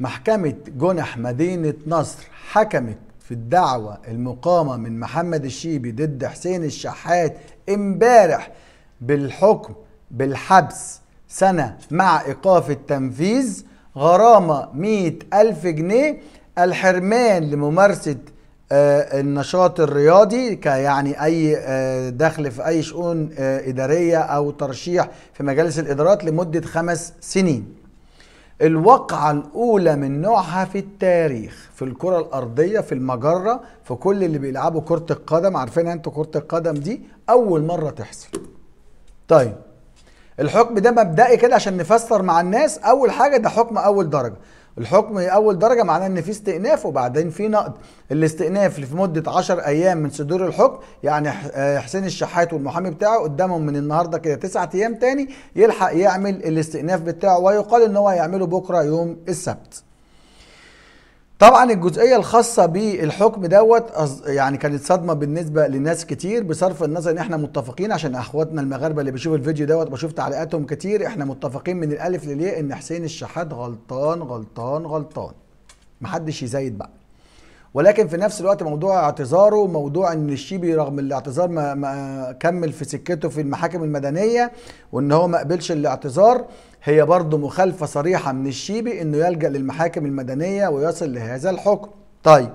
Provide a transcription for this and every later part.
محكمة جنح مدينة نصر حكمت في الدعوة المقامة من محمد الشيبي ضد حسين الشحات امبارح بالحكم بالحبس سنة مع إيقاف التنفيذ غرامة مئة ألف جنيه الحرمان لممارسة آه، النشاط الرياضي كيعني اي آه، دخل في اي شؤون آه، اداريه او ترشيح في مجالس الادارات لمده خمس سنين الوقعة الأولى من نوعها في التاريخ في الكرة الأرضية في المجرة في كل اللي بيلعبوا كرة القدم عارفين أنتوا كرة القدم دي أول مرة تحصل طيب الحكم ده مبدئي كده عشان نفسر مع الناس أول حاجة ده حكم أول درجة الحكم اول درجه معناه ان في استئناف وبعدين في نقد الاستئناف اللي في مده 10 ايام من صدور الحكم يعني آه، حسين الشحات والمحامي بتاعه قدامهم من النهارده كده 9 ايام تاني يلحق يعمل الاستئناف بتاعه ويقال ان هو هيعمله بكره يوم السبت طبعا الجزئيه الخاصه بالحكم دوت يعني كانت صدمه بالنسبه لناس كتير بصرف النظر ان احنا متفقين عشان اخواتنا المغاربه اللي بيشوفوا الفيديو دوت بشوف تعليقاتهم كتير احنا متفقين من الالف للياء ان حسين الشحات غلطان غلطان غلطان محدش يزايد بقى ولكن في نفس الوقت موضوع اعتذاره موضوع ان الشيبي رغم الاعتذار ما, ما كمل في سكته في المحاكم المدنيه وان هو ما قبلش الاعتذار هي برضه مخالفه صريحه من الشيبي انه يلجا للمحاكم المدنيه ويصل لهذا الحكم طيب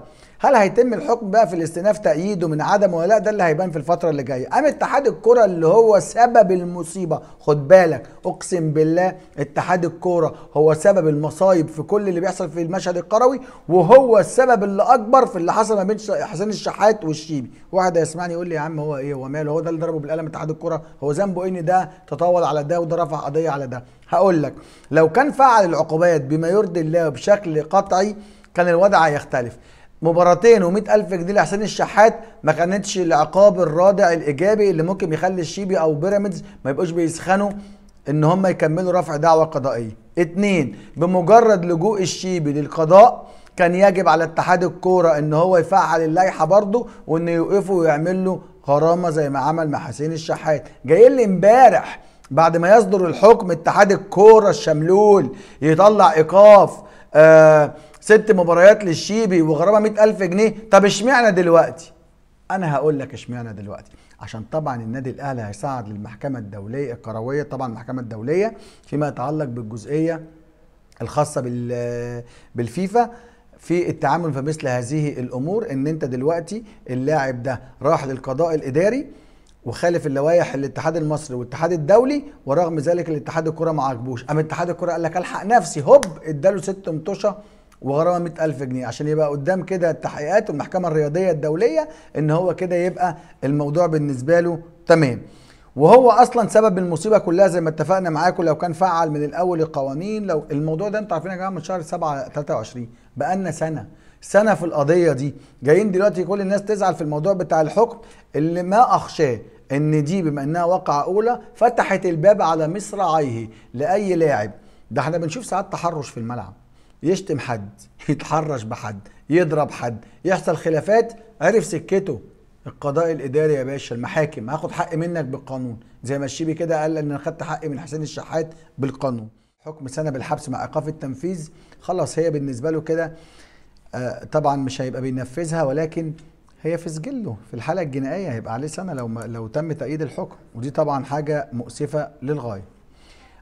هل هيتم الحكم بقى في الاستئناف تأييده من عدمه ولا ده اللي هيبان في الفترة اللي جاية قام اتحاد الكرة اللي هو سبب المصيبة خد بالك اقسم بالله اتحاد الكرة هو سبب المصايب في كل اللي بيحصل في المشهد الكروي وهو السبب اللي اكبر في اللي حصل ما بين حسين الشحات والشيبي واحد يسمعني يقول لي يا عم هو ايه هو ماله هو ده اللي ضربه بالقلم اتحاد الكرة هو ذنبه إيه ان ده تطاول على ده وده رفع قضية على ده هقول لك لو كان فعل العقوبات بما يرضي الله بشكل قطعي كان الوضع هيختلف مباراتين و100000 جنيه لحسين الشحات ما كانتش العقاب الرادع الايجابي اللي ممكن يخلي الشيبي او بيراميدز ما يبقوش بيسخنوا ان هم يكملوا رفع دعوه قضائيه. اتنين بمجرد لجوء الشيبي للقضاء كان يجب على اتحاد الكوره ان هو يفعل اللائحه برضه وانه يوقفه ويعمل له غرامه زي ما عمل مع حسين الشحات. جاي لي امبارح بعد ما يصدر الحكم اتحاد الكوره الشملول يطلع ايقاف آه، ست مباريات للشيبي وغرامه 100000 جنيه طب اشمعنى دلوقتي انا هقول لك اشمعنى دلوقتي عشان طبعا النادي الاهلي هيصعد للمحكمه الدوليه الكرويه طبعا المحكمه الدوليه فيما يتعلق بالجزئيه الخاصه بال بالفيفا في التعامل في مثل هذه الامور ان انت دلوقتي اللاعب ده راح للقضاء الاداري وخالف اللوائح الاتحاد المصري والاتحاد الدولي ورغم ذلك الاتحاد الكره ما عجبوش قام اتحاد الكره قال لك الحق نفسي هوب اداله ست مطوشه وغرامه 100000 جنيه عشان يبقى قدام كده التحقيقات والمحكمه الرياضيه الدوليه ان هو كده يبقى الموضوع بالنسبه له تمام وهو اصلا سبب المصيبه كلها زي ما اتفقنا معاكم لو كان فعل من الاول القوانين لو الموضوع ده انتوا عارفين يا جماعه من شهر 7 23 بقى لنا سنه سنه في القضيه دي جايين دلوقتي كل الناس تزعل في الموضوع بتاع الحكم اللي ما اخشاه ان دي بما انها واقعه اولى فتحت الباب على مصراعيه لاي لاعب ده احنا بنشوف ساعات تحرش في الملعب يشتم حد يتحرش بحد يضرب حد يحصل خلافات عرف سكته القضاء الاداري يا باشا المحاكم هاخد حق منك بالقانون زي ما الشيبي كده قال ان انا خدت حقي من حسين الشحات بالقانون حكم سنه بالحبس مع ايقاف التنفيذ خلاص هي بالنسبه له كده آه، طبعا مش هيبقى بينفذها ولكن هي في سجله في الحاله الجنائيه هيبقى عليه سنه لو لو تم تأييد الحكم ودي طبعا حاجه مؤسفه للغايه.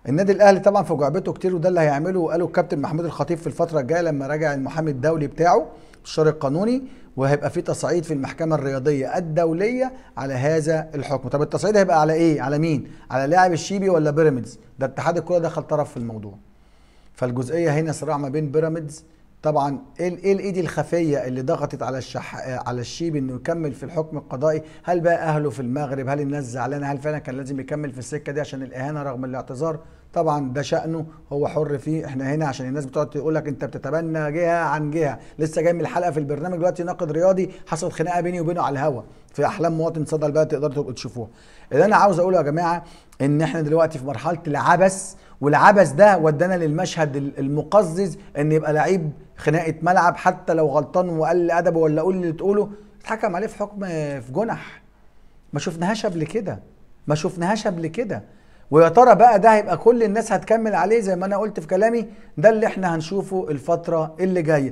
النادي الاهلي طبعا في جعبته كتير وده اللي هيعمله وقاله الكابتن محمود الخطيب في الفتره الجايه لما راجع المحامي الدولي بتاعه بالشار القانوني وهيبقى في تصعيد في المحكمه الرياضيه الدوليه على هذا الحكم طب التصعيد هيبقى على ايه على مين على لاعب الشيبي ولا بيراميدز ده اتحاد الكوره دخل طرف في الموضوع فالجزئيه هنا صراع ما بين بيراميدز طبعا إيه-, ايه الايد الخفيه اللي ضغطت على الشح... على الشيب انه يكمل في الحكم القضائي هل بقى اهله في المغرب هل الناس زعلانه هل فعلا كان لازم يكمل في السكه دي عشان الاهانه رغم الاعتذار طبعا ده شأنه هو حر فيه احنا هنا عشان الناس بتقعد تقول لك انت بتتبنى جهه عن جهه لسه جاي من الحلقه في البرنامج دلوقتي ناقد رياضي حصل خناقه بيني وبينه على الهوا في احلام مواطن صدى البلد تقدروا تبقوا تشوفوها اللي انا عاوز اقوله يا جماعه ان احنا دلوقتي في مرحله العبث والعبث ده ودانا للمشهد المقزز ان يبقى لعيب خناقه ملعب حتى لو غلطان وقل ادبه ولا قول اللي تقوله اتحكم عليه في حكم في جنح ما شفناهاش قبل كده ما شفناهاش قبل كده ويا ترى بقى ده هيبقى كل الناس هتكمل عليه زي ما انا قلت في كلامي ده اللي احنا هنشوفه الفتره اللي جايه